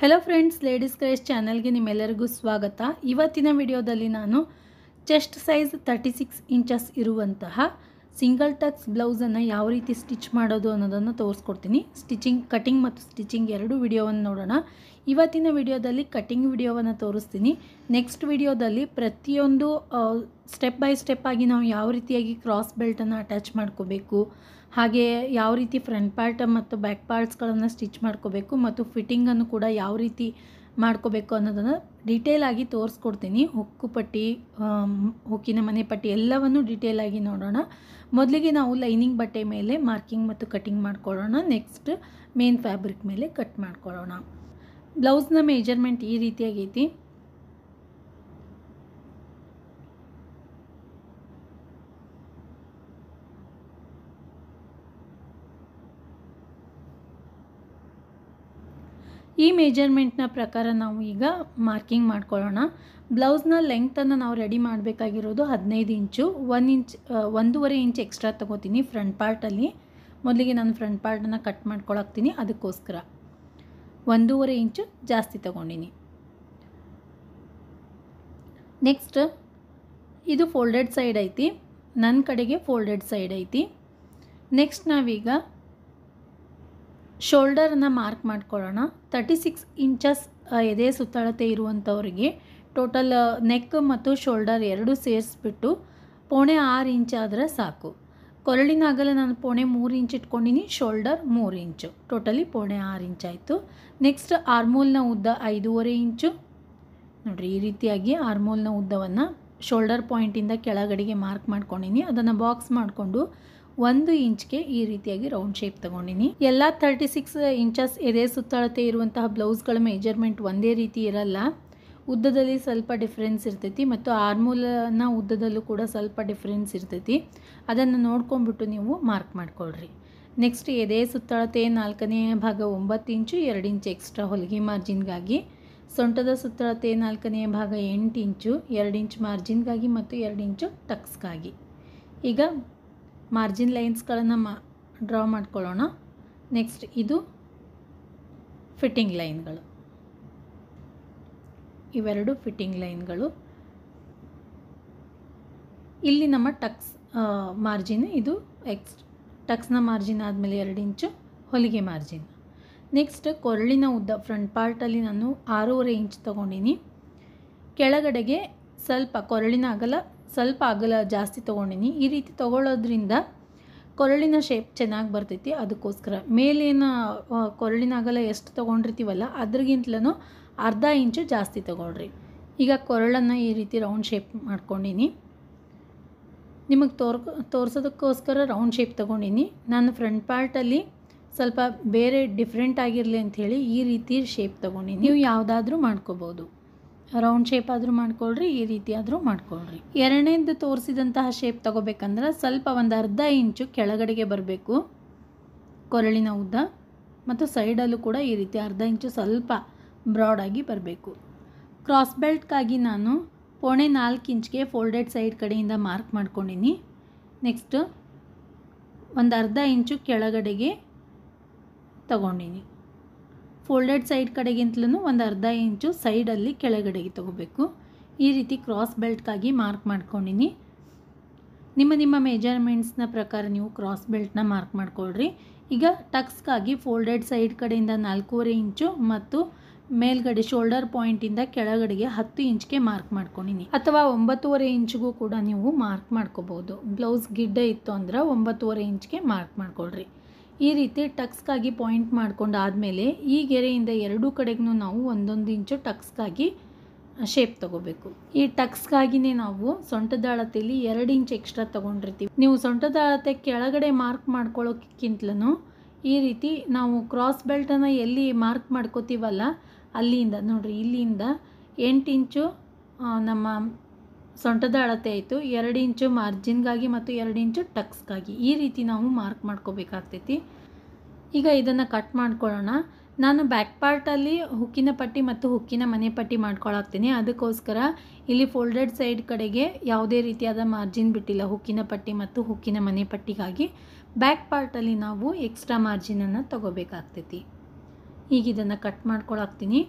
hello friends ladies craze ಚಾನಲ್ಗೆ ನಿಮ್ಮೆಲ್ಲರಿಗೂ ಸ್ವಾಗತ ಇವತ್ತಿನ ವಿಡಿಯೋದಲ್ಲಿ ನಾನು chest size thirty six inches ಇರುವಂತಹ ಸಿಂಗಲ್ ಟಚ್ ಬ್ಲೌಸನ್ನು ಯಾವ ರೀತಿ ಸ್ಟಿಚ್ ಮಾಡೋದು ಅನ್ನೋದನ್ನು ತೋರಿಸ್ಕೊಡ್ತೀನಿ ಸ್ಟಿಚಿಂಗ್ ಕಟಿಂಗ್ ಮತ್ತು ಸ್ಟಿಚಿಂಗ್ ಎರಡು ವಿಡಿಯೋವನ್ನು ನೋಡೋಣ ಇವತ್ತಿನ ವಿಡಿಯೋದಲ್ಲಿ ಕಟಿಂಗ್ ವಿಡಿಯೋವನ್ನು ತೋರಿಸ್ತೀನಿ ನೆಕ್ಸ್ಟ್ ವಿಡಿಯೋದಲ್ಲಿ ಪ್ರತಿಯೊಂದು ಸ್ಟೆಪ್ ಬೈ ಸ್ಟೆಪ್ ಆಗಿ ನಾವು ಯಾವ ರೀತಿಯಾಗಿ ಕ್ರಾಸ್ ಬೆಲ್ಟನ್ನು ಅಟ್ಯಾಚ್ ಮಾಡ್ಕೋಬೇಕು ಹಾಗೆ ಯಾವ ರೀತಿ ಫ್ರಂಟ್ ಪಾರ್ಟ್ ಮತ್ತು ಬ್ಯಾಕ್ ಪಾರ್ಟ್ಸ್ಗಳನ್ನು ಸ್ಟಿಚ್ ಮಾಡ್ಕೋಬೇಕು ಮತ್ತು ಫಿಟ್ಟಿಂಗನ್ನು ಕೂಡ ಯಾವ ರೀತಿ ಮಾಡ್ಕೋಬೇಕು ಅನ್ನೋದನ್ನು ಡೀಟೇಲಾಗಿ ತೋರಿಸ್ಕೊಡ್ತೀನಿ ಹೊಕ್ಕು ಪಟ್ಟಿ ಹೊಕ್ಕಿನ ಮನೆ ಪಟ್ಟಿ ಎಲ್ಲವನ್ನು ಆಗಿ ನೋಡೋಣ ಮೊದಲಿಗೆ ನಾವು ಲೈನಿಂಗ್ ಬಟ್ಟೆ ಮೇಲೆ ಮಾರ್ಕಿಂಗ್ ಮತ್ತು ಕಟಿಂಗ್ ಮಾಡ್ಕೊಳ್ಳೋಣ ನೆಕ್ಸ್ಟ್ ಮೇನ್ ಫ್ಯಾಬ್ರಿಕ್ ಮೇಲೆ ಕಟ್ ಮಾಡ್ಕೊಳ್ಳೋಣ ಬ್ಲೌಸ್ನ ಮೇಜರ್ಮೆಂಟ್ ಈ ರೀತಿಯಾಗೈತಿ ಈ ಮೇಜರ್ಮೆಂಟ್ನ ಪ್ರಕಾರ ನಾವು ಈಗ ಮಾರ್ಕಿಂಗ್ ಮಾಡ್ಕೊಳ್ಳೋಣ ಬ್ಲೌಸ್ನ ಲೆಂಗ್ತನ್ನು ನಾವು ರೆಡಿ ಮಾಡಬೇಕಾಗಿರೋದು ಹದಿನೈದು ಇಂಚು ಒನ್ ಇಂಚ್ ಒಂದೂವರೆ ಇಂಚ್ ಎಕ್ಸ್ಟ್ರಾ ತೊಗೋತೀನಿ ಫ್ರಂಟ್ ಪಾರ್ಟಲ್ಲಿ ಮೊದಲಿಗೆ ನಾನು ಫ್ರಂಟ್ ಪಾರ್ಟನ್ನು ಕಟ್ ಮಾಡ್ಕೊಳಕ್ತೀನಿ ಅದಕ್ಕೋಸ್ಕರ ಒಂದೂವರೆ ಇಂಚು ಜಾಸ್ತಿ ತೊಗೊಂಡಿನಿ ನೆಕ್ಸ್ಟ್ ಇದು ಫೋಲ್ಡೆಡ್ ಸೈಡ್ ಐತಿ ನನ್ನ ಕಡೆಗೆ ಫೋಲ್ಡೆಡ್ ಸೈಡ್ ಐತಿ ನೆಕ್ಸ್ಟ್ ನಾವೀಗ ಶೋಲ್ಡರನ್ನು ಮಾರ್ಕ್ ಮಾಡ್ಕೊಳ್ಳೋಣ ತರ್ಟಿ ಸಿಕ್ಸ್ ಇಂಚಸ್ ಎದೆ ಸುತ್ತಳತೆ ಇರುವಂಥವ್ರಿಗೆ ಟೋಟಲ್ ನೆಕ್ ಮತ್ತು ಶೋಲ್ಡರ್ ಎರಡು ಸೇರಿಸ್ಬಿಟ್ಟು ಪೋಣೆ ಆರು ಇಂಚಾದರೆ ಸಾಕು ಕೊರಳಿನ ಅಗಲ ನಾನು ಪೋಣೆ ಮೂರು ಇಂಚ್ ಇಟ್ಕೊಂಡಿನಿ ಶೋಲ್ಡರ್ ಮೂರು ಇಂಚು ಟೋಟಲಿ ಪೋಣೆ ಆರು ಇಂಚಾಯಿತು ನೆಕ್ಸ್ಟ್ ಆರ್ಮೋಲ್ನ ಉದ್ದ ಐದೂವರೆ ಇಂಚು ನೋಡಿರಿ ಈ ರೀತಿಯಾಗಿ ಆರ್ಮೋಲ್ನ ಉದ್ದವನ್ನು ಶೋಲ್ಡರ್ ಪಾಯಿಂಟಿಂದ ಕೆಳಗಡೆಗೆ ಮಾರ್ಕ್ ಮಾಡ್ಕೊಂಡಿನಿ ಅದನ್ನು ಬಾಕ್ಸ್ ಮಾಡಿಕೊಂಡು ಒಂದು ಇಂಚ್ಗೆ ಈ ರೀತಿಯಾಗಿ ರೌಂಡ್ ಶೇಪ್ ತಗೊಂಡಿನಿ ಎಲ್ಲ ತರ್ಟಿ ಸಿಕ್ಸ್ ಇಂಚಸ್ ಎದೆ ಸುತ್ತಳತೆ ಇರುವಂತಹ ಬ್ಲೌಸ್ಗಳ ಮೆಜರ್ಮೆಂಟ್ ಒಂದೇ ರೀತಿ ಇರಲ್ಲ ಉದ್ದದಲ್ಲಿ ಸ್ವಲ್ಪ ಡಿಫ್ರೆನ್ಸ್ ಇರ್ತೈತಿ ಮತ್ತು ಆರ್ಮೂಲನ ಉದ್ದದಲ್ಲೂ ಕೂಡ ಸ್ವಲ್ಪ ಡಿಫ್ರೆನ್ಸ್ ಇರ್ತೈತಿ ಅದನ್ನು ನೋಡ್ಕೊಂಬಿಟ್ಟು ನೀವು ಮಾರ್ಕ್ ಮಾಡ್ಕೊಳ್ರಿ ನೆಕ್ಸ್ಟ್ ಎದೆ ಸುತ್ತಳತೆ ನಾಲ್ಕನೇ ಭಾಗ ಒಂಬತ್ತು ಇಂಚು ಎರಡು ಇಂಚು ಎಕ್ಸ್ಟ್ರಾ ಹೊಲಿಗೆ ಮಾರ್ಜಿನ್ಗಾಗಿ ಸೊಂಟದ ಸುತ್ತಳತೆ ನಾಲ್ಕನೇ ಭಾಗ ಎಂಟು ಇಂಚು ಎರಡು ಇಂಚು ಮಾರ್ಜಿನ್ಗಾಗಿ ಮತ್ತು ಎರಡು ಇಂಚು ಟಕ್ಸ್ಗಾಗಿ ಈಗ ಮಾರ್ಜಿನ್ ಲೈನ್ಸ್ಗಳನ್ನು ಮಾ ಡ್ರಾ ಮಾಡ್ಕೊಳ್ಳೋಣ ನೆಕ್ಸ್ಟ್ ಇದು ಫಿಟ್ಟಿಂಗ್ ಲೈನ್ಗಳು ಇವೆರಡು ಫಿಟ್ಟಿಂಗ್ ಲೈನ್ಗಳು ಇಲ್ಲಿ ನಮ್ಮ ಟಕ್ಸ್ ಮಾರ್ಜಿನ್ ಇದು ಎಕ್ಸ್ ಟಕ್ಸ್ನ ಮಾರ್ಜಿನ್ ಆದಮೇಲೆ ಎರಡು ಇಂಚು ಹೊಲಿಗೆ ಮಾರ್ಜಿನ್ ನೆಕ್ಸ್ಟ್ ಕೊರಳಿನ ಉದ್ದ ಫ್ರಂಟ್ ಪಾರ್ಟಲ್ಲಿ ನಾನು ಆರೂವರೆ ಇಂಚ್ ತೊಗೊಂಡಿನಿ ಕೆಳಗಡೆಗೆ ಸ್ವಲ್ಪ ಕೊರಳಿನ ಅಗಲ ಸ್ವಲ್ಪ ಅಗಲ ಜಾಸ್ತಿ ತೊಗೊಂಡಿನಿ ಈ ರೀತಿ ತೊಗೊಳ್ಳೋದ್ರಿಂದ ಕೊರಳಿನ ಶೇಪ್ ಚೆನ್ನಾಗಿ ಬರ್ತೈತಿ ಅದಕ್ಕೋಸ್ಕರ ಮೇಲೇನು ಕೊರಳಿನ ಅಗಲ ಎಷ್ಟು ತೊಗೊಂಡಿರ್ತೀವಲ್ಲ ಅದ್ರಗಿಂತಲೂ ಅರ್ಧ ಇಂಚು ಜಾಸ್ತಿ ತೊಗೊಳ್ರಿ ಈಗ ಕೊರಳನ್ನು ಈ ರೀತಿ ರೌಂಡ್ ಶೇಪ್ ಮಾಡ್ಕೊಂಡಿನಿ ನಿಮಗೆ ತೋರ್ ತೋರಿಸೋದಕ್ಕೋಸ್ಕರ ರೌಂಡ್ ಶೇಪ್ ತೊಗೊಂಡಿನಿ ನಾನು ಫ್ರಂಟ್ ಪಾರ್ಟಲ್ಲಿ ಸ್ವಲ್ಪ ಬೇರೆ ಡಿಫ್ರೆಂಟ್ ಆಗಿರಲಿ ಅಂಥೇಳಿ ಈ ರೀತಿ ಶೇಪ್ ತೊಗೊಂಡಿನಿ ನೀವು ಯಾವುದಾದ್ರೂ ಮಾಡ್ಕೋಬೋದು ರೌಂಡ್ ಶೇಪ್ ಆದರೂ ಮಾಡ್ಕೊಳ್ರಿ ಈ ರೀತಿ ಆದರೂ ಮಾಡ್ಕೊಳ್ರಿ ಎರಡನೇದು ತೋರಿಸಿದಂತಹ ಶೇಪ್ ತಗೋಬೇಕಂದ್ರೆ ಸ್ವಲ್ಪ ಒಂದು ಅರ್ಧ ಇಂಚು ಕೆಳಗಡೆಗೆ ಬರಬೇಕು ಕೊರಳಿನ ಉದ್ದ ಮತ್ತು ಸೈಡಲ್ಲೂ ಕೂಡ ಈ ರೀತಿ ಅರ್ಧ ಇಂಚು ಸ್ವಲ್ಪ ಬ್ರಾಡಾಗಿ ಬರಬೇಕು ಕ್ರಾಸ್ ಬೆಲ್ಟ್ಗಾಗಿ ನಾನು ಪೋಣೆ ನಾಲ್ಕು ಇಂಚ್ಗೆ ಫೋಲ್ಡೆಡ್ ಸೈಡ್ ಕಡೆಯಿಂದ ಮಾರ್ಕ್ ಮಾಡ್ಕೊಂಡಿನಿ ನೆಕ್ಸ್ಟು ಒಂದು ಅರ್ಧ ಇಂಚು ಕೆಳಗಡೆಗೆ ತಗೊಂಡಿನಿ ಫೋಲ್ಡೆಡ್ ಸೈಡ್ ಕಡೆಗಿಂತಲೂ ಒಂದು ಅರ್ಧ ಇಂಚು ಸೈಡಲ್ಲಿ ಕೆಳಗಡೆಗೆ ತಗೋಬೇಕು ಈ ರೀತಿ ಕ್ರಾಸ್ ಬೆಲ್ಟ್ಗಾಗಿ ಮಾರ್ಕ್ ಮಾಡ್ಕೊಂಡಿನಿ ನಿಮ್ಮ ನಿಮ್ಮ ಮೆಜರ್ಮೆಂಟ್ಸ್ನ ಪ್ರಕಾರ ನೀವು ಕ್ರಾಸ್ ಬೆಲ್ಟ್ನ ಮಾರ್ಕ್ ಮಾಡ್ಕೊಳ್ರಿ ಈಗ ಟಕ್ಸ್ಗಾಗಿ ಫೋಲ್ಡೆಡ್ ಸೈಡ್ ಕಡೆಯಿಂದ ನಾಲ್ಕೂವರೆ ಇಂಚು ಮತ್ತು ಮೇಲ್ಗಡೆ ಶೋಲ್ಡರ್ ಪಾಯಿಂಟಿಂದ ಕೆಳಗಡೆಗೆ ಹತ್ತು ಇಂಚ್ಗೆ ಮಾರ್ಕ್ ಮಾಡ್ಕೊಂಡಿನಿ ಅಥವಾ ಒಂಬತ್ತುವರೆ ಇಂಚ್ಗೂ ಕೂಡ ನೀವು ಮಾರ್ಕ್ ಮಾಡ್ಕೋಬೋದು ಬ್ಲೌಸ್ ಗಿಡ್ಡ ಇತ್ತು ಅಂದ್ರೆ ಒಂಬತ್ತುವರೆ ಇಂಚ್ಗೆ ಮಾರ್ಕ್ ಮಾಡ್ಕೊಳ್ರಿ ಈ ರೀತಿ ಟಕ್ಸ್ಗಾಗಿ ಪಾಯಿಂಟ್ ಮಾಡ್ಕೊಂಡು ಆದಮೇಲೆ ಈ ಗೆರೆಯಿಂದ ಎರಡೂ ಕಡೆಗೂ ನಾವು ಒಂದೊಂದು ಇಂಚು ಟಕ್ಸ್ಗಾಗಿ ಶೇಪ್ ತಗೋಬೇಕು ಈ ಟಕ್ಸ್ಗಾಗಿನೇ ನಾವು ಸೊಂಟದ ಎರಡು ಇಂಚ್ ಎಕ್ಸ್ಟ್ರಾ ತೊಗೊಂಡಿರ್ತೀವಿ ನೀವು ಸೊಂಟದ ಅಳತೆ ಕೆಳಗಡೆ ಮಾರ್ಕ್ ಮಾಡ್ಕೊಳ್ಳೋಕ್ಕಿಂತಲೂ ಈ ರೀತಿ ನಾವು ಕ್ರಾಸ್ ಬೆಲ್ಟನ್ನು ಎಲ್ಲಿ ಮಾರ್ಕ್ ಮಾಡ್ಕೋತೀವಲ್ಲ ಅಲ್ಲಿಂದ ನೋಡಿರಿ ಇಲ್ಲಿಂದ ಎಂಟು ಇಂಚು ನಮ್ಮ ಸೊಂಟದ ಅಳತೆ ಆಯಿತು ಎರಡು ಇಂಚು ಮಾರ್ಜಿನ್ಗಾಗಿ ಮತ್ತು ಎರಡು ಇಂಚು ಟಕ್ಸ್ಗಾಗಿ ಈ ರೀತಿ ನಾವು ಮಾರ್ಕ್ ಮಾಡ್ಕೋಬೇಕಾಗ್ತೈತಿ ಈಗ ಇದನ್ನು ಕಟ್ ಮಾಡ್ಕೊಳ್ಳೋಣ ನಾನು ಬ್ಯಾಕ್ ಪಾರ್ಟಲ್ಲಿ ಹುಕ್ಕಿನ ಪಟ್ಟಿ ಮತ್ತು ಹುಕ್ಕಿನ ಮನೆ ಪಟ್ಟಿ ಮಾಡ್ಕೊಳಾಕ್ತೀನಿ ಅದಕ್ಕೋಸ್ಕರ ಇಲ್ಲಿ ಫೋಲ್ಡೆಡ್ ಸೈಡ್ ಕಡೆಗೆ ಯಾವುದೇ ರೀತಿಯಾದ ಮಾರ್ಜಿನ್ ಬಿಟ್ಟಿಲ್ಲ ಹುಕ್ಕಿನ ಪಟ್ಟಿ ಮತ್ತು ಹುಕ್ಕಿನ ಮನೆ ಪಟ್ಟಿಗಾಗಿ ಬ್ಯಾಕ್ ಪಾರ್ಟಲ್ಲಿ ನಾವು ಎಕ್ಸ್ಟ್ರಾ ಮಾರ್ಜಿನನ್ನು ತೊಗೋಬೇಕಾಗ್ತೈತಿ ಈಗ ಇದನ್ನು ಕಟ್ ಮಾಡ್ಕೊಳಾಕ್ತೀನಿ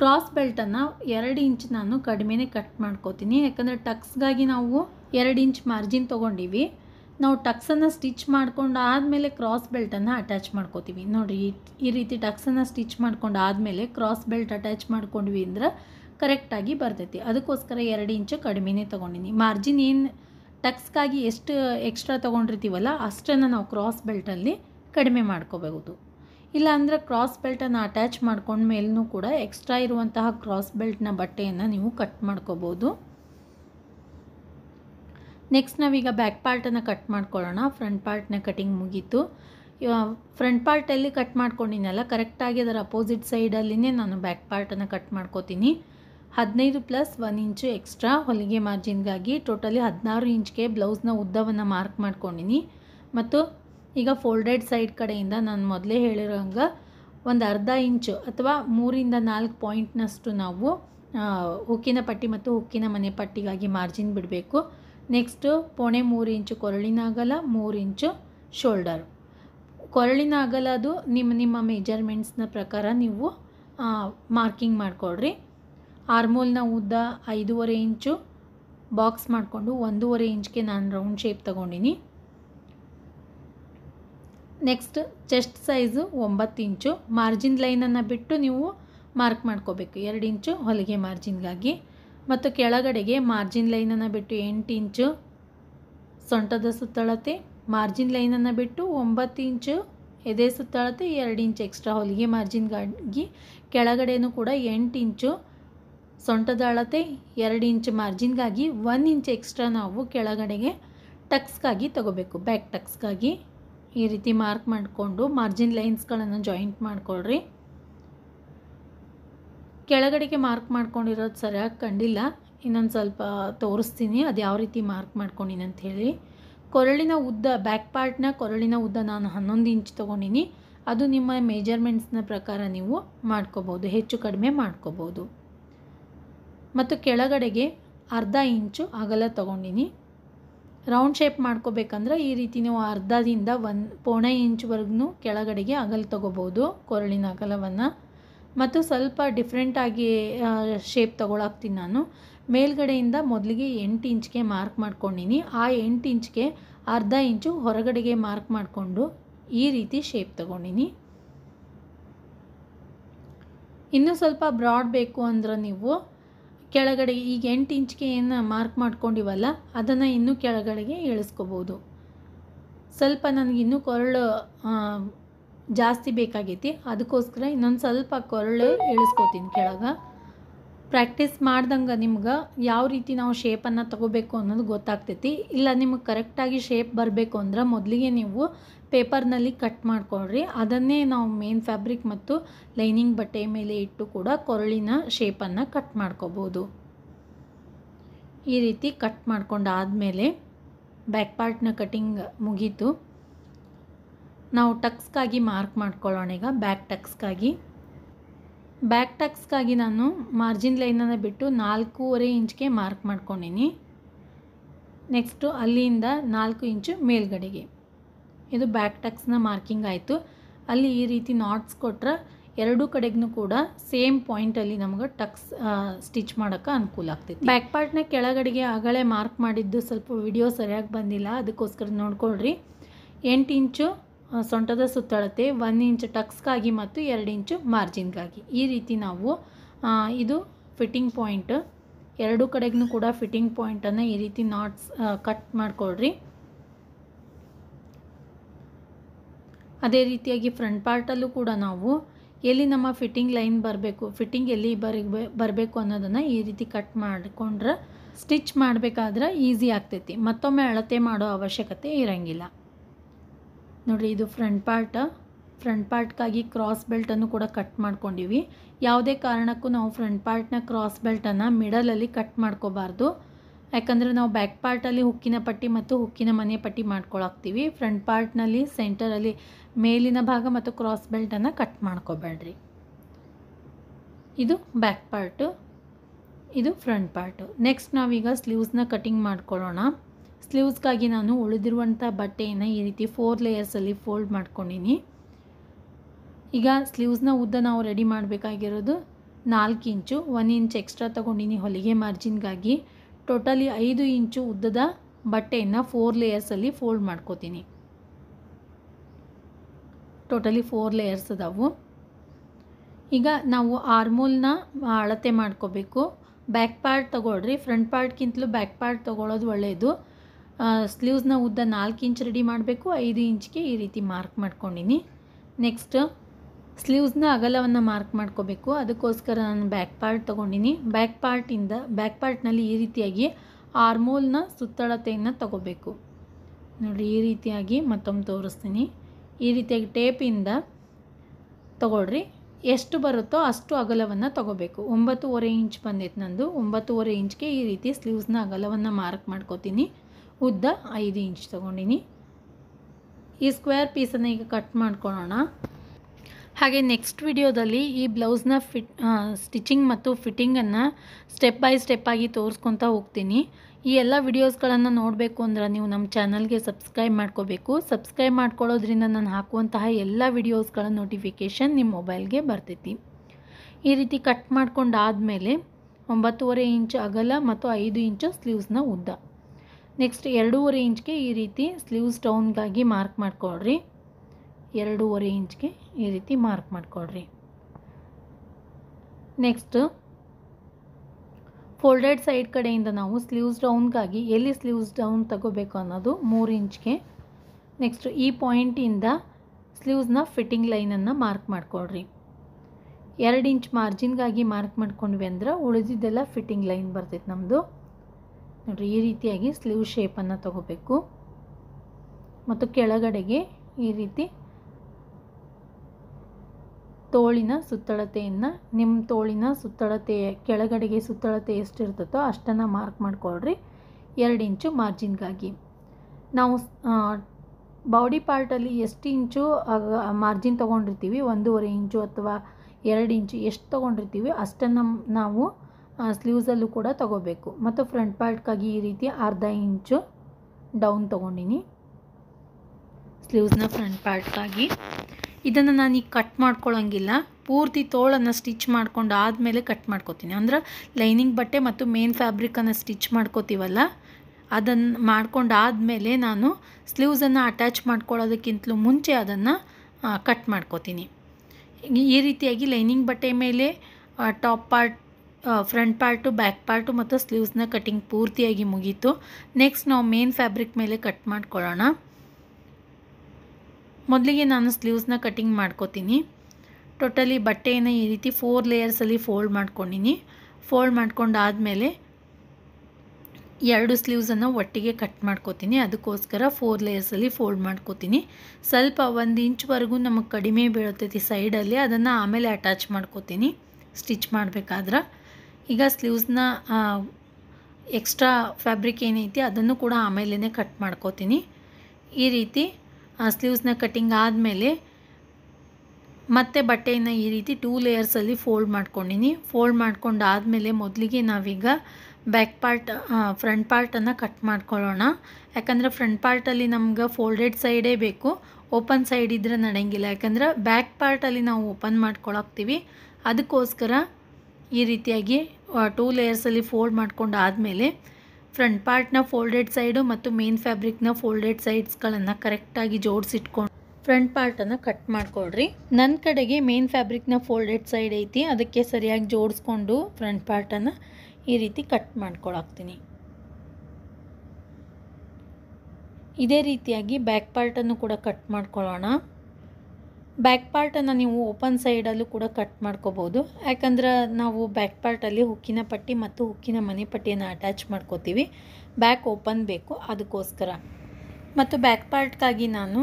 ಕ್ರಾಸ್ ಬೆಲ್ಟನ್ನು ಎರಡು ಇಂಚ್ ನಾನು ಕಡಿಮೆನೇ ಕಟ್ ಮಾಡ್ಕೋತೀನಿ ಯಾಕಂದರೆ ಟಕ್ಸ್ಗಾಗಿ ನಾವು ಎರಡು ಇಂಚ್ ಮಾರ್ಜಿನ್ ತೊಗೊಂಡಿವಿ ನಾವು ಟಕ್ಸನ್ನು ಸ್ಟಿಚ್ ಮಾಡ್ಕೊಂಡು ಆದಮೇಲೆ ಕ್ರಾಸ್ ಬೆಲ್ಟನ್ನು ಅಟ್ಯಾಚ್ ಮಾಡ್ಕೋತೀವಿ ನೋಡಿ ಈ ರೀತಿ ಟಕ್ಸನ್ನು ಸ್ಟಿಚ್ ಮಾಡ್ಕೊಂಡು ಆದಮೇಲೆ ಕ್ರಾಸ್ ಬೆಲ್ಟ್ ಅಟ್ಯಾಚ್ ಮಾಡ್ಕೊಂಡ್ವಿ ಅಂದ್ರೆ ಕರೆಕ್ಟಾಗಿ ಬರ್ತೈತಿ ಅದಕ್ಕೋಸ್ಕರ ಎರಡು ಇಂಚು ಕಡಿಮೆನೇ ತೊಗೊಂಡಿನಿ ಮಾರ್ಜಿನ್ ಏನು ಟಕ್ಸ್ಗಾಗಿ ಎಷ್ಟು ಎಕ್ಸ್ಟ್ರಾ ತೊಗೊಂಡಿರ್ತೀವಲ್ಲ ಅಷ್ಟನ್ನು ನಾವು ಕ್ರಾಸ್ ಬೆಲ್ಟಲ್ಲಿ ಕಡಿಮೆ ಮಾಡ್ಕೋಬಹುದು ಇಲ್ಲ ಕ್ರಾಸ್ ಬೆಲ್ಟನ್ನು ಅಟ್ಯಾಚ್ ಮಾಡ್ಕೊಂಡ ಮೇಲೂ ಕೂಡ ಎಕ್ಸ್ಟ್ರಾ ಇರುವಂತಹ ಕ್ರಾಸ್ ಬೆಲ್ಟ್ನ ಬಟ್ಟೆಯನ್ನು ನೀವು ಕಟ್ ಮಾಡ್ಕೋಬೋದು ನೆಕ್ಸ್ಟ್ ನಾವೀಗ ಬ್ಯಾಕ್ ಪಾರ್ಟನ್ನು ಕಟ್ ಮಾಡ್ಕೊಳ್ಳೋಣ ಫ್ರಂಟ್ ಪಾರ್ಟ್ನ ಕಟಿಂಗ್ ಮುಗೀತು ಫ್ರಂಟ್ ಪಾರ್ಟಲ್ಲಿ ಕಟ್ ಮಾಡ್ಕೊಂಡಿನಲ್ಲ ಕರೆಕ್ಟಾಗಿ ಅದರ ಅಪೋಸಿಟ್ ಸೈಡಲ್ಲಿನೇ ನಾನು ಬ್ಯಾಕ್ ಪಾರ್ಟನ್ನು ಕಟ್ ಮಾಡ್ಕೋತೀನಿ ಹದಿನೈದು ಪ್ಲಸ್ ಒನ್ ಇಂಚು ಎಕ್ಸ್ಟ್ರಾ ಹೊಲಿಗೆ ಮಾರ್ಜಿನ್ಗಾಗಿ ಟೋಟಲಿ ಹದಿನಾರು ಇಂಚ್ಗೆ ಬ್ಲೌಸ್ನ ಉದ್ದವನ್ನು ಮಾರ್ಕ್ ಮಾಡ್ಕೊಂಡಿನಿ ಮತ್ತು ಈಗ ಫೋಲ್ಡೆಡ್ ಸೈಡ್ ಕಡೆಯಿಂದ ನಾನು ಮೊದಲೇ ಹೇಳಿರೋಂಗೆ ಒಂದು ಅರ್ಧ ಇಂಚು ಅಥವಾ ಮೂರಿಂದ ನಾಲ್ಕು ಪಾಯಿಂಟ್ನಷ್ಟು ನಾವು ಹುಕ್ಕಿನ ಪಟ್ಟಿ ಮತ್ತು ಹುಕ್ಕಿನ ಮನೆ ಪಟ್ಟಿಗಾಗಿ ಮಾರ್ಜಿನ್ ಬಿಡಬೇಕು ನೆಕ್ಸ್ಟು ಪೋಣೆ ಮೂರು ಇಂಚು ಕೊರಳಿನ ಅಗಲ ಮೂರು ಇಂಚು ಶೋಲ್ಡರ್ ಕೊರಳಿನ ಆಗಲ್ಲ ಅದು ನಿಮ್ಮ ನಿಮ್ಮ ಮೆಜರ್ಮೆಂಟ್ಸ್ನ ಪ್ರಕಾರ ನೀವು ಮಾರ್ಕಿಂಗ್ ಮಾಡಿಕೊಡ್ರಿ ಆರ್ಮೋಲ್ನ ಉದ್ದ ಐದೂವರೆ ಇಂಚು ಬಾಕ್ಸ್ ಮಾಡಿಕೊಂಡು ಒಂದೂವರೆ ಇಂಚ್ಗೆ ನಾನು ರೌಂಡ್ ಶೇಪ್ ತಗೊಂಡಿನಿ ನೆಕ್ಸ್ಟ್ ಚೆಸ್ಟ್ ಸೈಜು ಒಂಬತ್ತು ಇಂಚು ಮಾರ್ಜಿನ್ ಲೈನನ್ನು ಬಿಟ್ಟು ನೀವು ಮಾರ್ಕ್ ಮಾಡ್ಕೋಬೇಕು ಎರಡು ಇಂಚು ಹೊಲಿಗೆ ಮಾರ್ಜಿನ್ಗಾಗಿ ಮತ್ತು ಕೆಳಗಡೆಗೆ ಮಾರ್ಜಿನ್ ಲೈನನ್ನು ಬಿಟ್ಟು ಎಂಟು ಇಂಚು ಸೊಂಟದ ಸುತ್ತಳತೆ ಮಾರ್ಜಿನ್ ಲೈನನ್ನು ಬಿಟ್ಟು ಒಂಬತ್ತು ಇಂಚು ಎದೆ ಸುತ್ತಳತೆ ಎರಡು ಇಂಚು ಎಕ್ಸ್ಟ್ರಾ ಹೊಲಿಗೆ ಮಾರ್ಜಿನ್ಗಾಗಿ ಕೆಳಗಡೆನೂ ಕೂಡ ಎಂಟು ಇಂಚು ಸೊಂಟದ ಅಳತೆ ಎರಡು ಇಂಚು ಮಾರ್ಜಿನ್ಗಾಗಿ ಒನ್ ಇಂಚ್ ಎಕ್ಸ್ಟ್ರಾ ನಾವು ಕೆಳಗಡೆಗೆ ಟಕ್ಸ್ಗಾಗಿ ತಗೋಬೇಕು ಬ್ಯಾಕ್ ಟಕ್ಸ್ಗಾಗಿ ಈ ರೀತಿ ಮಾರ್ಕ್ ಮಾಡಿಕೊಂಡು ಮಾರ್ಜಿನ್ ಲೈನ್ಸ್ಗಳನ್ನು ಜಾಯಿಂಟ್ ಮಾಡಿಕೊಳ್ಳ್ರಿ ಕೆಳಗಡೆಗೆ ಮಾರ್ಕ್ ಮಾಡ್ಕೊಂಡಿರೋದು ಸರಿಯಾಗಿ ಕಂಡಿಲ್ಲ ಇನ್ನೊಂದು ಸ್ವಲ್ಪ ತೋರಿಸ್ತೀನಿ ಅದು ಯಾವ ರೀತಿ ಮಾರ್ಕ್ ಮಾಡ್ಕೊಂಡಿನಿ ಹೇಳಿ ಕೊರಳಿನ ಉದ್ದ ಬ್ಯಾಕ್ ಪಾರ್ಟ್ನ ಕೊರಳಿನ ಉದ್ದ ನಾನು ಹನ್ನೊಂದು ಇಂಚ್ ತೊಗೊಂಡಿನಿ ಅದು ನಿಮ್ಮ ಮೇಜರ್ಮೆಂಟ್ಸ್ನ ಪ್ರಕಾರ ನೀವು ಮಾಡ್ಕೋಬೋದು ಹೆಚ್ಚು ಕಡಿಮೆ ಮಾಡ್ಕೋಬೋದು ಮತ್ತು ಕೆಳಗಡೆಗೆ ಅರ್ಧ ಇಂಚು ಅಗಲ ತೊಗೊಂಡಿನಿ ರೌಂಡ್ ಶೇಪ್ ಮಾಡ್ಕೋಬೇಕಂದ್ರೆ ಈ ರೀತಿ ನೀವು ಅರ್ಧದಿಂದ ಒಂದು ಪೋಣೆ ಇಂಚ್ವರೆಗೂ ಕೆಳಗಡೆಗೆ ಅಗಲ್ ತೊಗೋಬೋದು ಕೊರಳಿನ ಅಗಲವನ್ನು ಮತ್ತು ಸ್ವಲ್ಪ ಡಿಫ್ರೆಂಟಾಗಿ ಶೇಪ್ ತೊಗೊಳಾಕ್ತೀನಿ ನಾನು ಮೇಲ್ಗಡೆಯಿಂದ ಮೊದಲಿಗೆ ಎಂಟು ಇಂಚ್ಗೆ ಮಾರ್ಕ್ ಮಾಡ್ಕೊಂಡಿನಿ ಆ ಎಂಟು ಇಂಚ್ಗೆ ಅರ್ಧ ಇಂಚು ಹೊರಗಡೆಗೆ ಮಾರ್ಕ್ ಮಾಡಿಕೊಂಡು ಈ ರೀತಿ ಶೇಪ್ ತೊಗೊಂಡಿನಿ ಇನ್ನೂ ಸ್ವಲ್ಪ ಬ್ರಾಡ್ ಬೇಕು ಅಂದ್ರೆ ನೀವು ಕೆಳಗಡೆ ಈಗ ಎಂಟು ಇಂಚಿಗೆಯನ್ನು ಮಾರ್ಕ್ ಮಾಡ್ಕೊಂಡಿವಲ್ಲ ಅದನ್ನು ಇನ್ನೂ ಕೆಳಗಡೆಗೆ ಇಳಿಸ್ಕೋಬೋದು ಸ್ವಲ್ಪ ನನಗೆ ಇನ್ನೂ ಕೊರಳು ಜಾಸ್ತಿ ಬೇಕಾಗೈತಿ ಅದಕ್ಕೋಸ್ಕರ ಇನ್ನೊಂದು ಸ್ವಲ್ಪ ಕೊರಳು ಇಳಿಸ್ಕೋತೀನಿ ಕೆಳಗೆ ಪ್ರಾಕ್ಟೀಸ್ ಮಾಡ್ದಂಗೆ ನಿಮ್ಗೆ ಯಾವ ರೀತಿ ನಾವು ಶೇಪನ್ನು ತಗೋಬೇಕು ಅನ್ನೋದು ಗೊತ್ತಾಗ್ತೈತಿ ಇಲ್ಲ ನಿಮಗೆ ಕರೆಕ್ಟಾಗಿ ಶೇಪ್ ಬರಬೇಕು ಅಂದ್ರೆ ಮೊದಲಿಗೆ ನೀವು ಪೇಪರ್ನಲ್ಲಿ ಕಟ್ ಮಾಡಿಕೊಳ್ರಿ ಅದನ್ನೇ ನಾವು ಮೇನ್ ಫ್ಯಾಬ್ರಿಕ್ ಮತ್ತು ಲೈನಿಂಗ್ ಬಟ್ಟೆ ಮೇಲೆ ಇಟ್ಟು ಕೂಡ ಕೊರಳಿನ ಶೇಪನ್ನು ಕಟ್ ಮಾಡ್ಕೋಬೋದು ಈ ರೀತಿ ಕಟ್ ಮಾಡ್ಕೊಂಡಾದಮೇಲೆ ಬ್ಯಾಕ್ ಪಾರ್ಟ್ನ ಕಟಿಂಗ್ ಮುಗೀತು ನಾವು ಟಕ್ಸ್ಗಾಗಿ ಮಾರ್ಕ್ ಮಾಡ್ಕೊಳ್ಳೋಣ ಈಗ ಬ್ಯಾಕ್ ಟಕ್ಸ್ಗಾಗಿ ಬ್ಯಾಕ್ ಟಕ್ಸ್ಗಾಗಿ ನಾನು ಮಾರ್ಜಿನ್ ಲೈನನ್ನು ಬಿಟ್ಟು ನಾಲ್ಕೂವರೆ ಇಂಚ್ಗೆ ಮಾರ್ಕ್ ಮಾಡ್ಕೊಂಡಿನಿ ನೆಕ್ಸ್ಟು ಅಲ್ಲಿಂದ ನಾಲ್ಕು ಇಂಚು ಮೇಲ್ಗಡೆಗೆ ಇದು ಬ್ಯಾಕ್ ಟಕ್ಸ್ನ ಮಾರ್ಕಿಂಗ್ ಆಯಿತು ಅಲ್ಲಿ ಈ ರೀತಿ ನಾಟ್ಸ್ ಕೊಟ್ರೆ ಎರಡೂ ಕಡೆಗೂ ಕೂಡ ಸೇಮ್ ಪಾಯಿಂಟಲ್ಲಿ ನಮ್ಗೆ ಟಕ್ಸ್ ಸ್ಟಿಚ್ ಮಾಡೋಕ್ಕೆ ಅನುಕೂಲ ಆಗ್ತೈತಿ ಬ್ಯಾಕ್ ಪಾರ್ಟ್ನ ಕೆಳಗಡೆಗೆ ಆಗಲೇ ಮಾರ್ಕ್ ಮಾಡಿದ್ದು ಸ್ವಲ್ಪ ವಿಡಿಯೋ ಸರಿಯಾಗಿ ಬಂದಿಲ್ಲ ಅದಕ್ಕೋಸ್ಕರ ನೋಡ್ಕೊಳ್ರಿ ಎಂಟು ಇಂಚು ಸೊಂಟದ ಸುತ್ತಳತೆ ಒಂದು ಇಂಚ್ ಟಕ್ಸ್ಗಾಗಿ ಮತ್ತು ಎರಡು ಇಂಚು ಮಾರ್ಜಿನ್ಗಾಗಿ ಈ ರೀತಿ ನಾವು ಇದು ಫಿಟ್ಟಿಂಗ್ ಪಾಯಿಂಟ್ ಎರಡೂ ಕಡೆಗೂ ಕೂಡ ಫಿಟ್ಟಿಂಗ್ ಪಾಯಿಂಟನ್ನು ಈ ರೀತಿ ನಾಟ್ಸ್ ಕಟ್ ಮಾಡಿಕೊಳ್ರಿ ಅದೇ ರೀತಿಯಾಗಿ ಫ್ರಂಟ್ ಪಾರ್ಟಲ್ಲೂ ಕೂಡ ನಾವು ಎಲ್ಲಿ ನಮ್ಮ ಫಿಟ್ಟಿಂಗ್ ಲೈನ್ ಬರಬೇಕು ಫಿಟ್ಟಿಂಗ್ ಎಲ್ಲಿ ಬರಬೇ ಬರಬೇಕು ಅನ್ನೋದನ್ನು ಈ ರೀತಿ ಕಟ್ ಮಾಡಿಕೊಂಡ್ರೆ ಸ್ಟಿಚ್ ಮಾಡಬೇಕಾದ್ರೆ ಈಸಿ ಆಗ್ತೈತಿ ಮತ್ತೊಮ್ಮೆ ಅಳತೆ ಮಾಡೋ ಅವಶ್ಯಕತೆ ಇರೋಂಗಿಲ್ಲ ನೋಡಿರಿ ಇದು ಫ್ರಂಟ್ ಪಾರ್ಟ್ ಫ್ರಂಟ್ ಪಾರ್ಟ್ಗಾಗಿ ಕ್ರಾಸ್ ಬೆಲ್ಟನ್ನು ಕೂಡ ಕಟ್ ಮಾಡ್ಕೊಂಡಿವಿ ಯಾವುದೇ ಕಾರಣಕ್ಕೂ ನಾವು ಫ್ರಂಟ್ ಪಾರ್ಟ್ನ ಕ್ರಾಸ್ ಬೆಲ್ಟನ್ನು ಮಿಡಲಲ್ಲಿ ಕಟ್ ಮಾಡ್ಕೋಬಾರ್ದು ಯಾಕಂದರೆ ನಾವು ಬ್ಯಾಕ್ ಪಾರ್ಟಲ್ಲಿ ಹುಕ್ಕಿನ ಪಟ್ಟಿ ಮತ್ತು ಹುಕ್ಕಿನ ಮನೆ ಪಟ್ಟಿ ಮಾಡ್ಕೊಳಾಕ್ತೀವಿ ಫ್ರಂಟ್ ಪಾರ್ಟ್ನಲ್ಲಿ ಸೆಂಟರಲ್ಲಿ ಮೇಲಿನ ಭಾಗ ಮತ್ತು ಕ್ರಾಸ್ ಬೆಲ್ಟನ್ನು ಕಟ್ ಮಾಡ್ಕೋಬೇಡ್ರಿ ಇದು ಬ್ಯಾಕ್ ಪಾರ್ಟು ಇದು ಫ್ರಂಟ್ ಪಾರ್ಟು ನೆಕ್ಸ್ಟ್ ನಾವೀಗ ಸ್ಲೀವ್ಸ್ನ ಕಟಿಂಗ್ ಮಾಡ್ಕೊಳ್ಳೋಣ ಸ್ಲೀವ್ಸ್ಗಾಗಿ ನಾನು ಉಳಿದಿರುವಂಥ ಬಟ್ಟೆಯನ್ನು ಈ ರೀತಿ ಫೋರ್ ಲೇಯರ್ಸಲ್ಲಿ ಫೋಲ್ಡ್ ಮಾಡ್ಕೊಂಡಿನಿ ಈಗ ಸ್ಲೀವ್ಸ್ನ ಉದ್ದ ನಾವು ರೆಡಿ ಮಾಡಬೇಕಾಗಿರೋದು ನಾಲ್ಕು ಇಂಚು ಒನ್ ಇಂಚ್ ಎಕ್ಸ್ಟ್ರಾ ತೊಗೊಂಡಿನಿ ಹೊಲಿಗೆ ಮಾರ್ಜಿನ್ಗಾಗಿ ಟೋಟಲಿ ಐದು ಇಂಚು ಉದ್ದದ ಬಟ್ಟೆಯನ್ನು ಫೋರ್ ಲೇಯರ್ಸಲ್ಲಿ ಫೋಲ್ಡ್ ಮಾಡ್ಕೋತೀನಿ ಟೋಟಲಿ ಫೋರ್ ಲೇಯರ್ಸ್ ಅದಾವು ಈಗ ನಾವು ಆರ್ಮೋಲ್ನ ಅಳತೆ ಮಾಡ್ಕೋಬೇಕು ಬ್ಯಾಕ್ ಪಾರ್ಟ್ ತೊಗೊಳ್ರಿ ಫ್ರಂಟ್ ಪಾರ್ಟ್ಗಿಂತಲೂ ಬ್ಯಾಕ್ ಪಾರ್ಟ್ ತೊಗೊಳೋದು ಒಳ್ಳೆಯದು ಸ್ಲೀವ್ಸ್ನ ಉದ್ದ ನಾಲ್ಕು ಇಂಚ್ ರೆಡಿ ಮಾಡಬೇಕು ಐದು ಇಂಚ್ಗೆ ಈ ರೀತಿ ಮಾರ್ಕ್ ಮಾಡ್ಕೊಂಡಿನಿ ನೆಕ್ಸ್ಟ್ ಸ್ಲೀವ್ಸ್ನ ಅಗಲವನ್ನು ಮಾರ್ಕ್ ಮಾಡ್ಕೋಬೇಕು ಅದಕ್ಕೋಸ್ಕರ ನಾನು ಬ್ಯಾಕ್ ಪಾರ್ಟ್ ತೊಗೊಂಡಿನಿ ಬ್ಯಾಕ್ ಪಾರ್ಟಿಂದ ಬ್ಯಾಕ್ ಪಾರ್ಟ್ನಲ್ಲಿ ಈ ರೀತಿಯಾಗಿ ಆರ್ಮೋಲ್ನ ಸುತ್ತಳತೆಯನ್ನು ತಗೋಬೇಕು ನೋಡಿ ಈ ರೀತಿಯಾಗಿ ಮತ್ತೊಮ್ಮೆ ತೋರಿಸ್ತೀನಿ ಈ ರೀತಿಯಾಗಿ ಟೇಪಿಂದ ತಗೊಳ್ರಿ ಎಷ್ಟು ಬರುತ್ತೋ ಅಷ್ಟು ಅಗಲವನ್ನು ತಗೋಬೇಕು ಒಂಬತ್ತುವರೆ ಇಂಚ್ ಬಂದೈತೆ ನಂದು ಒಂಬತ್ತುವರೆ ಇಂಚ್ಗೆ ಈ ರೀತಿ ಸ್ಲೀವ್ಸ್ನ ಅಗಲವನ್ನು ಮಾರ್ಕ್ ಮಾಡ್ಕೋತೀನಿ ಉದ್ದ ಐದು ಇಂಚ್ ತೊಗೊಂಡಿನಿ ಈ ಸ್ಕ್ವೇರ್ ಪೀಸನ್ನು ಈಗ ಕಟ್ ಮಾಡ್ಕೊಳ್ಳೋಣ ಹಾಗೆ ನೆಕ್ಸ್ಟ್ ವಿಡಿಯೋದಲ್ಲಿ ಈ ಬ್ಲೌಸ್ನ ಫಿಟ್ ಸ್ಟಿಚಿಂಗ್ ಮತ್ತು ಫಿಟ್ಟಿಂಗನ್ನು ಸ್ಟೆಪ್ ಬೈ ಸ್ಟೆಪ್ ಆಗಿ ತೋರಿಸ್ಕೊತಾ ಹೋಗ್ತೀನಿ ಈ ಎಲ್ಲ ವಿಡಿಯೋಸ್ಗಳನ್ನು ನೋಡಬೇಕು ಅಂದ್ರೆ ನೀವು ನಮ್ಮ ಚಾನಲ್ಗೆ ಸಬ್ಸ್ಕ್ರೈಬ್ ಮಾಡ್ಕೋಬೇಕು ಸಬ್ಸ್ಕ್ರೈಬ್ ಮಾಡ್ಕೊಳ್ಳೋದ್ರಿಂದ ನಾನು ಹಾಕುವಂತಹ ಎಲ್ಲ ವಿಡಿಯೋಸ್ಗಳ ನೋಟಿಫಿಕೇಷನ್ ನಿಮ್ಮ ಮೊಬೈಲ್ಗೆ ಬರ್ತೈತಿ ಈ ರೀತಿ ಕಟ್ ಮೇಲೆ ಒಂಬತ್ತುವರೆ ಇಂಚ್ ಅಗಲ ಮತ್ತು ಐದು ಇಂಚು ಸ್ಲೀವ್ಸ್ನ ಉದ್ದ ನೆಕ್ಸ್ಟ್ ಎರಡೂವರೆ ಇಂಚ್ಗೆ ಈ ರೀತಿ ಸ್ಲೀವ್ಸ್ ಡೌನ್ಗಾಗಿ ಮಾರ್ಕ್ ಮಾಡ್ಕೊಳ್ರಿ ಎರಡೂವರೆ ಇಂಚ್ಗೆ ಈ ರೀತಿ ಮಾರ್ಕ್ ಮಾಡಿಕೊಡ್ರಿ ನೆಕ್ಸ್ಟ್ ಫೋಲ್ಡೆಡ್ ಸೈಡ್ ಕಡೆಯಿಂದ ನಾವು ಸ್ಲೀವ್ಸ್ ಡೌನ್ಗಾಗಿ ಎಲ್ಲಿ ಸ್ಲೀವ್ಸ್ ಡೌನ್ ತಗೋಬೇಕು ಅನ್ನೋದು ಮೂರು ಇಂಚ್ಗೆ ನೆಕ್ಸ್ಟ್ ಈ ಪಾಯಿಂಟಿಂದ ಸ್ಲೀವ್ಸ್ನ ಫಿಟ್ಟಿಂಗ್ ಲೈನನ್ನು ಮಾರ್ಕ್ ಮಾಡಿಕೊಡ್ರಿ ಎರಡು ಇಂಚ್ ಮಾರ್ಜಿನ್ಗಾಗಿ ಮಾರ್ಕ್ ಮಾಡ್ಕೊಂಡ್ವಿ ಅಂದ್ರೆ ಉಳಿದಿದ್ದೆಲ್ಲ ಫಿಟ್ಟಿಂಗ್ ಲೈನ್ ಬರ್ತೈತೆ ನಮ್ಮದು ನೋಡಿರಿ ಈ ರೀತಿಯಾಗಿ ಸ್ಲೀವ್ ಶೇಪನ್ನು ತಗೋಬೇಕು ಮತ್ತು ಕೆಳಗಡೆಗೆ ಈ ರೀತಿ ತೋಳಿನ ಸುತ್ತಳತೆಯನ್ನು ನಿಮ್ಮ ತೋಳಿನ ಸುತ್ತಳತೆ ಕೆಳಗಡೆಗೆ ಸುತ್ತಳತೆ ಎಷ್ಟಿರ್ತದೋ ಅಷ್ಟನ್ನು ಮಾರ್ಕ್ ಮಾಡಿಕೊಳ್ಳ್ರಿ ಎರಡು ಇಂಚು ಮಾರ್ಜಿನ್ಗಾಗಿ ನಾವು ಬಾಡಿ ಪಾರ್ಟಲ್ಲಿ ಎಷ್ಟು ಇಂಚು ಮಾರ್ಜಿನ್ ತೊಗೊಂಡಿರ್ತೀವಿ ಒಂದೂವರೆ ಇಂಚು ಅಥವಾ ಎರಡು ಇಂಚು ಎಷ್ಟು ತೊಗೊಂಡಿರ್ತೀವಿ ಅಷ್ಟನ್ನು ನಾವು ಸ್ಲೀವ್ಸಲ್ಲೂ ಕೂಡ ತೊಗೋಬೇಕು ಮತ್ತು ಫ್ರಂಟ್ ಪಾರ್ಟ್ಗಾಗಿ ಈ ರೀತಿ ಅರ್ಧ ಇಂಚು ಡೌನ್ ತೊಗೊಂಡಿನಿ ಸ್ಲೀವ್ಸ್ನ ಫ್ರಂಟ್ ಪಾರ್ಟ್ಗಾಗಿ ಇದನ್ನು ನಾನು ಈಗ ಕಟ್ ಮಾಡ್ಕೊಳ್ಳೋಂಗಿಲ್ಲ ಪೂರ್ತಿ ತೋಳನ್ನು ಸ್ಟಿಚ್ ಮಾಡ್ಕೊಂಡು ಆದಮೇಲೆ ಕಟ್ ಮಾಡ್ಕೋತೀನಿ ಅಂದರೆ ಲೈನಿಂಗ್ ಬಟ್ಟೆ ಮತ್ತು ಮೇನ್ ಫ್ಯಾಬ್ರಿಕನ್ನು ಸ್ಟಿಚ್ ಮಾಡ್ಕೋತೀವಲ್ಲ ಅದನ್ನು ಮಾಡ್ಕೊಂಡು ಆದಮೇಲೆ ನಾನು ಸ್ಲೀವ್ಸನ್ನು ಅಟ್ಯಾಚ್ ಮಾಡ್ಕೊಳ್ಳೋದಕ್ಕಿಂತಲೂ ಮುಂಚೆ ಅದನ್ನು ಕಟ್ ಮಾಡ್ಕೋತೀನಿ ಈ ರೀತಿಯಾಗಿ ಲೈನಿಂಗ್ ಬಟ್ಟೆ ಮೇಲೆ top part front part back part ಮತ್ತು ಸ್ಲೀವ್ಸ್ನ ಕಟಿಂಗ್ ಪೂರ್ತಿಯಾಗಿ ಮುಗೀತು ನೆಕ್ಸ್ಟ್ ನಾವು ಮೇನ್ ಫ್ಯಾಬ್ರಿಕ್ ಮೇಲೆ ಕಟ್ ಮಾಡ್ಕೊಳ್ಳೋಣ ಮೊದಲಿಗೆ ನಾನು ಸ್ಲೀವ್ಸ್ನ ಕಟಿಂಗ್ ಮಾಡ್ಕೋತೀನಿ ಟೋಟಲಿ ಬಟ್ಟೆಯನ್ನು ಈ ರೀತಿ ಫೋರ್ ಲೇಯರ್ಸಲ್ಲಿ ಫೋಲ್ಡ್ ಮಾಡ್ಕೊಂಡಿನಿ ಫೋಲ್ಡ್ ಮಾಡ್ಕೊಂಡಾದಮೇಲೆ ಎರಡು ಸ್ಲೀವ್ಸನ್ನು ಒಟ್ಟಿಗೆ ಕಟ್ ಮಾಡ್ಕೋತೀನಿ ಅದಕ್ಕೋಸ್ಕರ ಫೋರ್ ಲೇಯರ್ಸಲ್ಲಿ ಫೋಲ್ಡ್ ಮಾಡ್ಕೋತೀನಿ ಸ್ವಲ್ಪ ಒಂದು ಇಂಚ್ವರೆಗೂ ನಮಗೆ ಕಡಿಮೆ ಬೀಳುತ್ತೈತಿ ಸೈಡಲ್ಲಿ ಅದನ್ನು ಆಮೇಲೆ ಅಟ್ಯಾಚ್ ಮಾಡ್ಕೋತೀನಿ ಸ್ಟಿಚ್ ಮಾಡಬೇಕಾದ್ರೆ ಈಗ ಸ್ಲೀವ್ಸ್ನ ಎಕ್ಸ್ಟ್ರಾ ಫ್ಯಾಬ್ರಿಕ್ ಏನೈತಿ ಅದನ್ನು ಕೂಡ ಆಮೇಲೆ ಕಟ್ ಮಾಡ್ಕೋತೀನಿ ಈ ರೀತಿ ಸ್ಲೀವ್ಸ್ನ ಕಟ್ಟಿಂಗ್ ಆದಮೇಲೆ ಮತ್ತೆ ಬಟ್ಟೆಯನ್ನು ಈ ರೀತಿ ಟೂ ಲೇಯರ್ಸಲ್ಲಿ ಫೋಲ್ಡ್ ಮಾಡ್ಕೊಂಡಿನಿ ಫೋಲ್ಡ್ ಮಾಡ್ಕೊಂಡು ಆದಮೇಲೆ ಮೊದಲಿಗೆ ನಾವೀಗ ಬ್ಯಾಕ್ ಪಾರ್ಟ್ ಫ್ರಂಟ್ ಪಾರ್ಟನ್ನು ಕಟ್ ಮಾಡ್ಕೊಳ್ಳೋಣ ಯಾಕಂದರೆ ಫ್ರಂಟ್ ಪಾರ್ಟಲ್ಲಿ ನಮ್ಗೆ ಫೋಲ್ಡೆಡ್ ಸೈಡೇ ಬೇಕು ಓಪನ್ ಸೈಡ್ ಇದ್ರೆ ನಡೆಯಂಗಿಲ್ಲ ಯಾಕಂದ್ರೆ ಬ್ಯಾಕ್ ಪಾರ್ಟಲ್ಲಿ ನಾವು ಓಪನ್ ಮಾಡ್ಕೊಳಕ್ತೀವಿ ಅದಕ್ಕೋಸ್ಕರ ಈ ರೀತಿಯಾಗಿ ಟೂ ಲೇಯರ್ಸಲ್ಲಿ ಫೋಲ್ಡ್ ಮಾಡ್ಕೊಂಡು ಆದಮೇಲೆ ಫ್ರಂಟ್ ಪಾರ್ಟ್ನ ಫೋಲ್ಡೆಡ್ ಸೈಡು ಮತ್ತು ಮೇನ್ ಫ್ಯಾಬ್ರಿಕ್ನ ಫೋಲ್ಡೆಡ್ ಸೈಡ್ಸ್ಗಳನ್ನು ಕರೆಕ್ಟಾಗಿ ಜೋಡಿಸಿಟ್ಕೊಂಡು ಫ್ರಂಟ್ ಪಾರ್ಟನ್ನು ಕಟ್ ಮಾಡ್ಕೊಳ್ರಿ ನನ್ನ ಕಡೆಗೆ ಮೇನ್ ಫ್ಯಾಬ್ರಿಕ್ನ ಫೋಲ್ಡೆಡ್ ಸೈಡ್ ಐತಿ ಅದಕ್ಕೆ ಸರಿಯಾಗಿ ಜೋಡಿಸ್ಕೊಂಡು ಫ್ರಂಟ್ ಪಾರ್ಟನ್ನು ಈ ರೀತಿ ಕಟ್ ಮಾಡ್ಕೊಳಾಕ್ತೀನಿ ಇದೇ ರೀತಿಯಾಗಿ ಬ್ಯಾಕ್ ಪಾರ್ಟನ್ನು ಕೂಡ ಕಟ್ ಮಾಡ್ಕೊಳ್ಳೋಣ ಬ್ಯಾಕ್ ಪಾರ್ಟನ್ನು ನೀವು ಓಪನ್ ಸೈಡಲ್ಲೂ ಕೂಡ ಕಟ್ ಮಾಡ್ಕೋಬೋದು ಯಾಕಂದ್ರೆ ನಾವು ಬ್ಯಾಕ್ ಪಾರ್ಟಲ್ಲಿ ಹುಕ್ಕಿನ ಪಟ್ಟಿ ಮತ್ತು ಹುಕ್ಕಿನ ಮನೆ ಪಟ್ಟಿಯನ್ನು ಅಟ್ಯಾಚ್ ಮಾಡ್ಕೋತೀವಿ ಬ್ಯಾಕ್ ಓಪನ್ ಬೇಕು ಅದಕ್ಕೋಸ್ಕರ ಮತ್ತು ಬ್ಯಾಕ್ ಪಾರ್ಟ್ಗಾಗಿ ನಾನು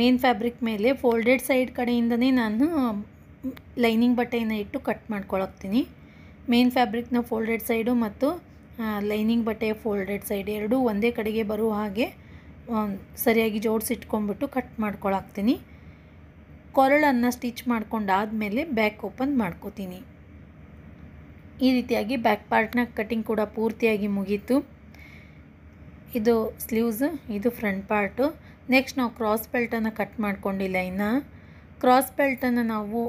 ಮೇನ್ ಫ್ಯಾಬ್ರಿಕ್ ಮೇಲೆ ಫೋಲ್ಡೆಡ್ ಸೈಡ್ ಕಡೆಯಿಂದನೇ ನಾನು ಲೈನಿಂಗ್ ಬಟ್ಟೆಯನ್ನು ಇಟ್ಟು ಕಟ್ ಮಾಡ್ಕೊಳಕ್ತೀನಿ ಮೇನ್ ಫ್ಯಾಬ್ರಿಕ್ನ ಫೋಲ್ಡೆಡ್ ಸೈಡು ಮತ್ತು ಲೈನಿಂಗ್ ಬಟ್ಟೆಯ ಫೋಲ್ಡೆಡ್ ಸೈಡ್ ಎರಡೂ ಒಂದೇ ಕಡೆಗೆ ಬರುವ ಹಾಗೆ ಸರಿಯಾಗಿ ಜೋಡಿಸಿಟ್ಕೊಂಡ್ಬಿಟ್ಟು ಕಟ್ ಮಾಡ್ಕೊಳಾಕ್ತೀನಿ ಕೊರಳನ್ನು ಸ್ಟಿಚ್ ಮಾಡ್ಕೊಂಡಾದಮೇಲೆ ಬ್ಯಾಕ್ ಓಪನ್ ಮಾಡ್ಕೋತೀನಿ ಈ ರೀತಿಯಾಗಿ ಬ್ಯಾಕ್ ಪಾರ್ಟ್ನ ಕಟಿಂಗ್ ಕೂಡ ಪೂರ್ತಿಯಾಗಿ ಮುಗೀತು ಇದು ಸ್ಲೀವ್ಸ್ ಇದು ಫ್ರಂಟ್ ಪಾರ್ಟು ನೆಕ್ಸ್ಟ್ ನಾವು ಕ್ರಾಸ್ ಬೆಲ್ಟನ್ನು ಕಟ್ ಮಾಡ್ಕೊಂಡಿಲ್ಲ ಇನ್ನು ಕ್ರಾಸ್ ಬೆಲ್ಟನ್ನು ನಾವು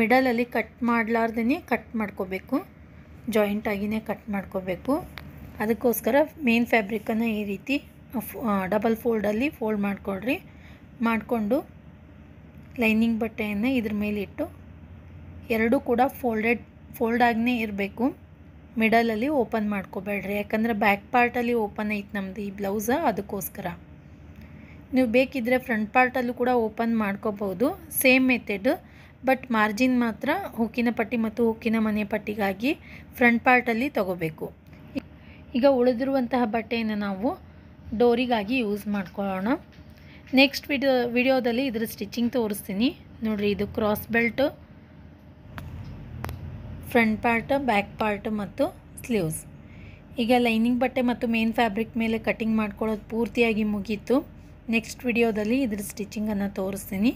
ಮಿಡಲಲ್ಲಿ ಕಟ್ ಮಾಡಲಾರ್ದೇ ಕಟ್ ಮಾಡ್ಕೋಬೇಕು ಜಾಯಿಂಟಾಗಿನೇ ಕಟ್ ಮಾಡ್ಕೋಬೇಕು ಅದಕ್ಕೋಸ್ಕರ ಮೇನ್ ಫ್ಯಾಬ್ರಿಕನ್ನು ಈ ರೀತಿ ಡಬಲ್ ಫೋಲ್ಡಲ್ಲಿ ಫೋಲ್ಡ್ ಮಾಡಿಕೊಡ್ರಿ ಮಾಡಿಕೊಂಡು ಲೈನಿಂಗ್ ಬಟ್ಟೆಯನ್ನು ಇದ್ರ ಮೇಲಿಟ್ಟು ಎರಡೂ ಕೂಡ ಫೋಲ್ಡೆಡ್ ಫೋಲ್ಡಾಗಿನೇ ಇರಬೇಕು ಮಿಡಲಲ್ಲಿ ಓಪನ್ ಮಾಡ್ಕೋಬೇಡ್ರಿ ಯಾಕಂದರೆ ಬ್ಯಾಕ್ ಪಾರ್ಟಲ್ಲಿ ಓಪನ್ ಐತೆ ನಮ್ಮದು ಈ ಬ್ಲೌಸ ಅದಕ್ಕೋಸ್ಕರ ನೀವು ಬೇಕಿದ್ದರೆ ಫ್ರಂಟ್ ಪಾರ್ಟಲ್ಲೂ ಕೂಡ ಓಪನ್ ಮಾಡ್ಕೋಬೋದು ಸೇಮ್ ಮೆಥಡ್ ಬಟ್ ಮಾರ್ಜಿನ್ ಮಾತ್ರ ಹೂಕಿನ ಪಟ್ಟಿ ಮತ್ತು ಹೂಕಿನ ಮನೆ ಪಟ್ಟಿಗಾಗಿ ಫ್ರಂಟ್ ಪಾರ್ಟಲ್ಲಿ ತಗೋಬೇಕು ಈಗ ಉಳಿದಿರುವಂತಹ ಬಟ್ಟೆಯನ್ನು ನಾವು ಡೋರಿಗಾಗಿ ಯೂಸ್ ಮಾಡ್ಕೊಳ್ಳೋಣ ನೆಕ್ಸ್ಟ್ ವಿಡಿಯೋ ವಿಡಿಯೋದಲ್ಲಿ ಇದರ ಸ್ಟಿಚಿಂಗ್ ತೋರಿಸ್ತೀನಿ ನೋಡಿರಿ ಇದು cross belt front part back part ಮತ್ತು ಸ್ಲೀವ್ಸ್ ಈಗ ಲೈನಿಂಗ್ ಬಟ್ಟೆ ಮತ್ತು ಮೇನ್ ಫ್ಯಾಬ್ರಿಕ್ ಮೇಲೆ ಕಟಿಂಗ್ ಮಾಡ್ಕೊಳ್ಳೋದು ಪೂರ್ತಿಯಾಗಿ ಮುಗೀತು ನೆಕ್ಸ್ಟ್ ವಿಡಿಯೋದಲ್ಲಿ ಇದ್ರ ಸ್ಟಿಚಿಂಗನ್ನು ತೋರಿಸ್ತೀನಿ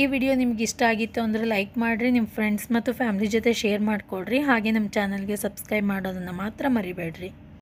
ಈ ವಿಡಿಯೋ ನಿಮ್ಗೆ ಇಷ್ಟ ಆಗಿತ್ತು ಅಂದರೆ ಲೈಕ್ ಮಾಡಿರಿ ನಿಮ್ಮ ಫ್ರೆಂಡ್ಸ್ ಮತ್ತು ಫ್ಯಾಮಿಲಿ ಜೊತೆ ಶೇರ್ ಮಾಡಿಕೊಡ್ರಿ ಹಾಗೆ ನಮ್ಮ ಚಾನಲ್ಗೆ ಸಬ್ಸ್ಕ್ರೈಬ್ ಮಾಡೋದನ್ನು ಮಾತ್ರ ಮರಿಬೇಡ್ರಿ